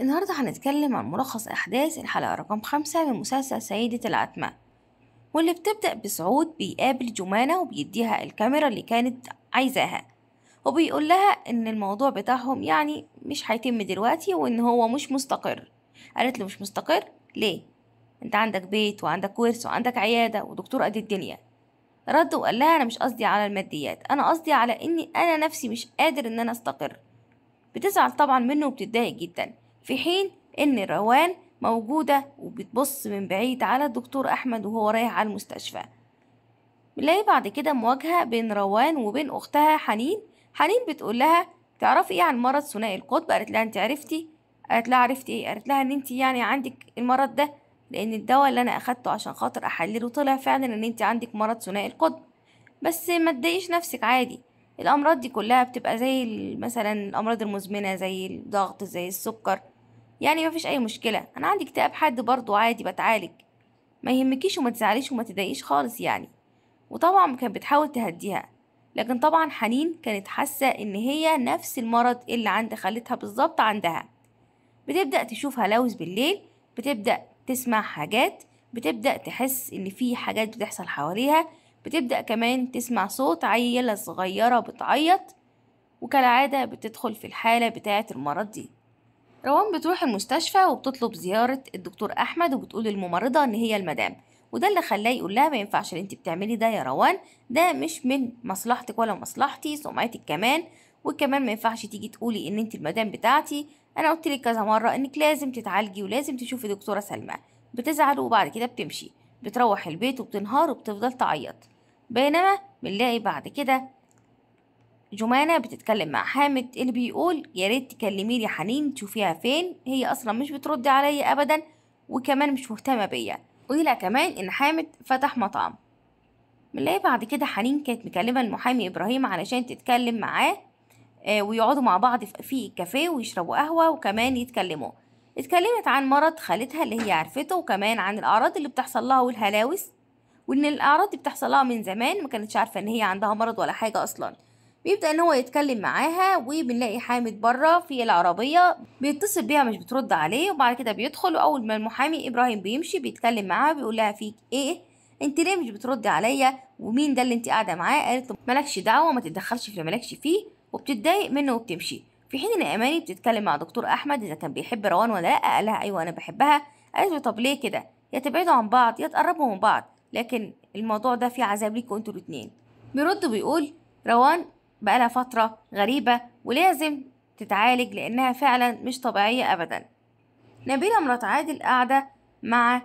النهاردة هنتكلم عن ملخص أحداث الحلقة رقم خمسة من مسلسل سيدة العتمة واللي بتبدأ بسعود بيقابل جمانة وبيديها الكاميرا اللي كانت عايزاها وبيقول لها إن الموضوع بتاعهم يعني مش هيتم دلوقتي وإن هو مش مستقر قالت له مش مستقر ليه؟ انت عندك بيت وعندك ورث وعندك عيادة ودكتور قد الدنيا رد وقال لها أنا مش قصدي على الماديات أنا قصدي على إني أنا نفسي مش قادر إن أنا أستقر بتزعل طبعا منه وبتتضايق جدا في حين إن روان موجودة وبتبص من بعيد على الدكتور أحمد وهو رايح على المستشفى بنلاقي بعد كده مواجهة بين روان وبين أختها حنين حنين بتقول لها تعرفي ايه عن مرض ثنائي القطب قالت لها انت عرفتي قالت لها عرفتي ايه قالت لها ان انت يعني عندك المرض ده لان الدواء اللي انا اخدته عشان خاطر احلله طلع فعلا ان انت عندك مرض ثنائي القطب بس ما تضايقيش نفسك عادي الامراض دي كلها بتبقى زي مثلا الامراض المزمنه زي الضغط زي السكر يعني مفيش اي مشكله انا عندي اكتئاب حد برضه عادي بتعالج ما يهمكيش وما تزعليش وما تضايقيش خالص يعني وطبعا كانت بتحاول تهديها لكن طبعا حنين كانت حاسه ان هي نفس المرض اللي عند خالتها بالظبط عندها بتبدا تشوف هلاوس بالليل بتبدا تسمع حاجات بتبدا تحس ان في حاجات بتحصل حواليها بتبدا كمان تسمع صوت عيله صغيره بتعيط وكالعاده بتدخل في الحاله بتاعه المرض دي روان بتروح المستشفى وبتطلب زيارة الدكتور أحمد وبتقول للممرضة إن هي المدام وده اللي خلاه يقول لها ما ينفعش اللي انت بتعملي ده يا روان ده مش من مصلحتك ولا مصلحتي سمعتك كمان وكمان ما ينفعش تيجي تقولي ان انت المدام بتاعتي انا قلت لك كذا مره انك لازم تتعالجي ولازم تشوفي دكتوره سلمى بتزعل وبعد كده بتمشي بتروح البيت وبتنهار وبتفضل تعيط بينما بنلاقي بعد كده جمانة بتتكلم مع حامد اللي بيقول يا ريت تكلمي لي حنين تشوفيها فين هي اصلا مش بترد عليا ابدا وكمان مش مهتمه بيا قولي كمان ان حامد فتح مطعم بنلاقي بعد كده حنين كانت مكلمه المحامي ابراهيم علشان تتكلم معاه آه، ويقعدوا مع بعض في الكافيه ويشربوا قهوه وكمان يتكلموا اتكلمت عن مرض خالتها اللي هي عرفته وكمان عن الاعراض اللي بتحصل لها والهلاوس وان الاعراض دي بتحصل لها من زمان ما كانتش عارفه ان هي عندها مرض ولا حاجه اصلا بيبدأ ان هو يتكلم معاها وبنلاقي حامد بره في العربية بيتصل بيها مش بترد عليه وبعد كده بيدخل واول ما المحامي ابراهيم بيمشي بيتكلم معاها بيقول لها فيك ايه انت ليه مش بتردي عليا ومين ده اللي انت قاعده معاه قالت له مالكش دعوه ما تتدخلش في اللي مالكش فيه وبتتضايق منه وبتمشي في حين ان اماني بتتكلم مع دكتور احمد اذا كان بيحب روان ولا لا قال لها ايوه انا بحبها قالت له طب ليه كده يا تبعدوا عن بعض يا تقربوا من بعض لكن الموضوع ده فيه عذاب ليكوا انتوا الاثنين بيرد وبيقول روان بقالها فترة غريبة ولازم تتعالج لأنها فعلا مش طبيعية أبدا نبيلة مرات عادل قاعدة مع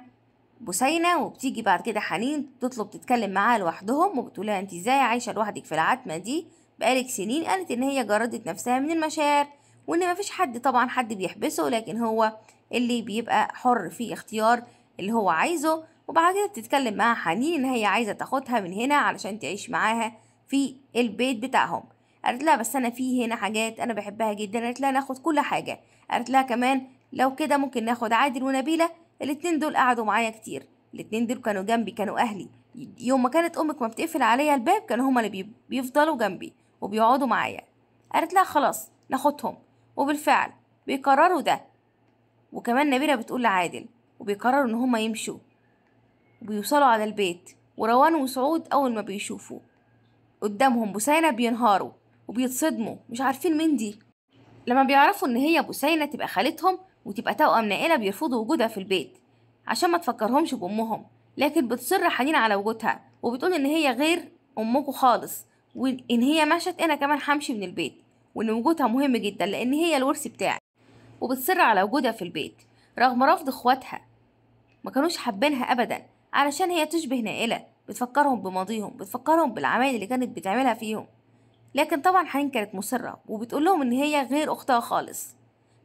بسينة وبتيجي بعد كده حنين تطلب تتكلم معاها لوحدهم وبتقولها انت ازاي عايشة لوحدك في العتمة دي بقالك سنين قالت ان هي جردت نفسها من المشاعر وان مفيش حد طبعا حد بيحبسه لكن هو اللي بيبقى حر في اختيار اللي هو عايزه وبعد كده بتتكلم معاها حنين ان هي عايزة تاخدها من هنا علشان تعيش معاها في البيت بتاعهم قالت لها بس انا في هنا حاجات انا بحبها جدا قالت لها ناخد كل حاجه قالت لها كمان لو كده ممكن ناخد عادل ونبيله الاتنين دول قعدوا معايا كتير الاتنين دول كانوا جنبي كانوا اهلي يوم ما كانت امك ما بتقفل عليا الباب كانوا هما اللي بيفضلوا جنبي وبيقعدوا معايا قالت لها خلاص ناخدهم وبالفعل بيقرروا ده وكمان نبيلة بتقول لعادل وبيقرروا ان هما يمشوا وبيوصلوا على البيت وروان وسعود اول ما بيشوفوا قدامهم بوسينة بينهاروا وبيتصدموا مش عارفين مين دي لما بيعرفوا إن هي بوسينة تبقى خالتهم وتبقى توأم نائلة بيرفضوا وجودها في البيت عشان ما تفكرهمش بأمهم لكن بتصر حنين على وجودها وبتقول إن هي غير أمكم خالص وإن هي مشت أنا كمان همشي من البيت وإن وجودها مهم جدا لأن هي الورث بتاعي وبتصر على وجودها في البيت رغم رفض إخواتها ما كانوش حابينها أبدا علشان هي تشبه نائلة بتفكرهم بماضيهم بتفكرهم بالعمايل اللي كانت بتعملها فيهم لكن طبعا حنين كانت مصرة وبتقول لهم إن هي غير أختها خالص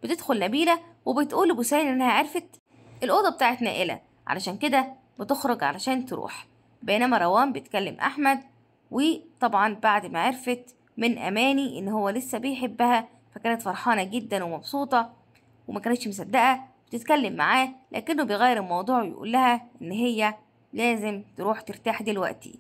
بتدخل نبيلة وبتقول لبوسين إنها عرفت الأوضة بتاعت نائلة علشان كده بتخرج علشان تروح بينما روان بتكلم أحمد وطبعا بعد ما عرفت من أماني إن هو لسه بيحبها فكانت فرحانة جدا ومبسوطة وما كانتش مصدقة بتتكلم معاه لكنه بيغير الموضوع ويقول لها إن هي لازم تروح ترتاح دلوقتي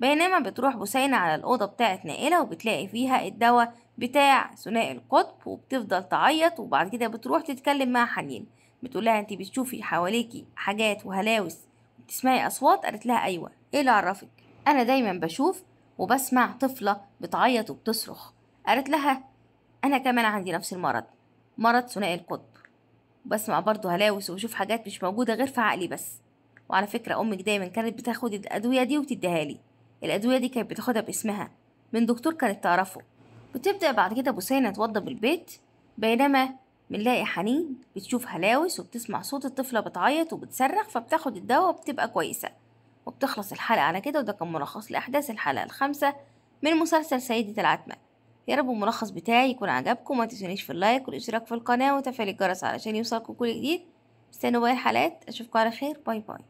بينما بتروح بسينة على الأوضة بتاعت نائلة وبتلاقي فيها الدواء بتاع ثنائي القطب وبتفضل تعيط وبعد كده بتروح تتكلم مع حنين بتقول لها انت بتشوفي حواليكي حاجات وهلاوس بتسمعي أصوات قالت لها أيوة إيه اللي عرفك أنا دايما بشوف وبسمع طفلة بتعيط وبتصرخ قالت لها أنا كمان عندي نفس المرض مرض ثنائي القطب بسمع برضه هلاوس وبشوف حاجات مش موجودة غير في عقلي بس وعلى فكرة أمك دايما كانت بتاخد الأدوية دي وبتديها لي الأدوية دي كانت بتاخدها باسمها من دكتور كانت تعرفه بتبدأ بعد كده بوسينة توضب البيت بينما بنلاقي حنين بتشوف هلاوس وبتسمع صوت الطفلة بتعيط وبتصرخ فبتاخد الدواء وبتبقى كويسة وبتخلص الحلقة على كده وده كان ملخص لأحداث الحلقة الخامسة من مسلسل سيدة العتمة يا رب الملخص بتاعي يكون عجبكم ما تنسونيش في اللايك والاشتراك في القناة وتفعيل الجرس علشان يوصلكم كل جديد استنوا باقي الحلقات اشوفكم على خير باي باي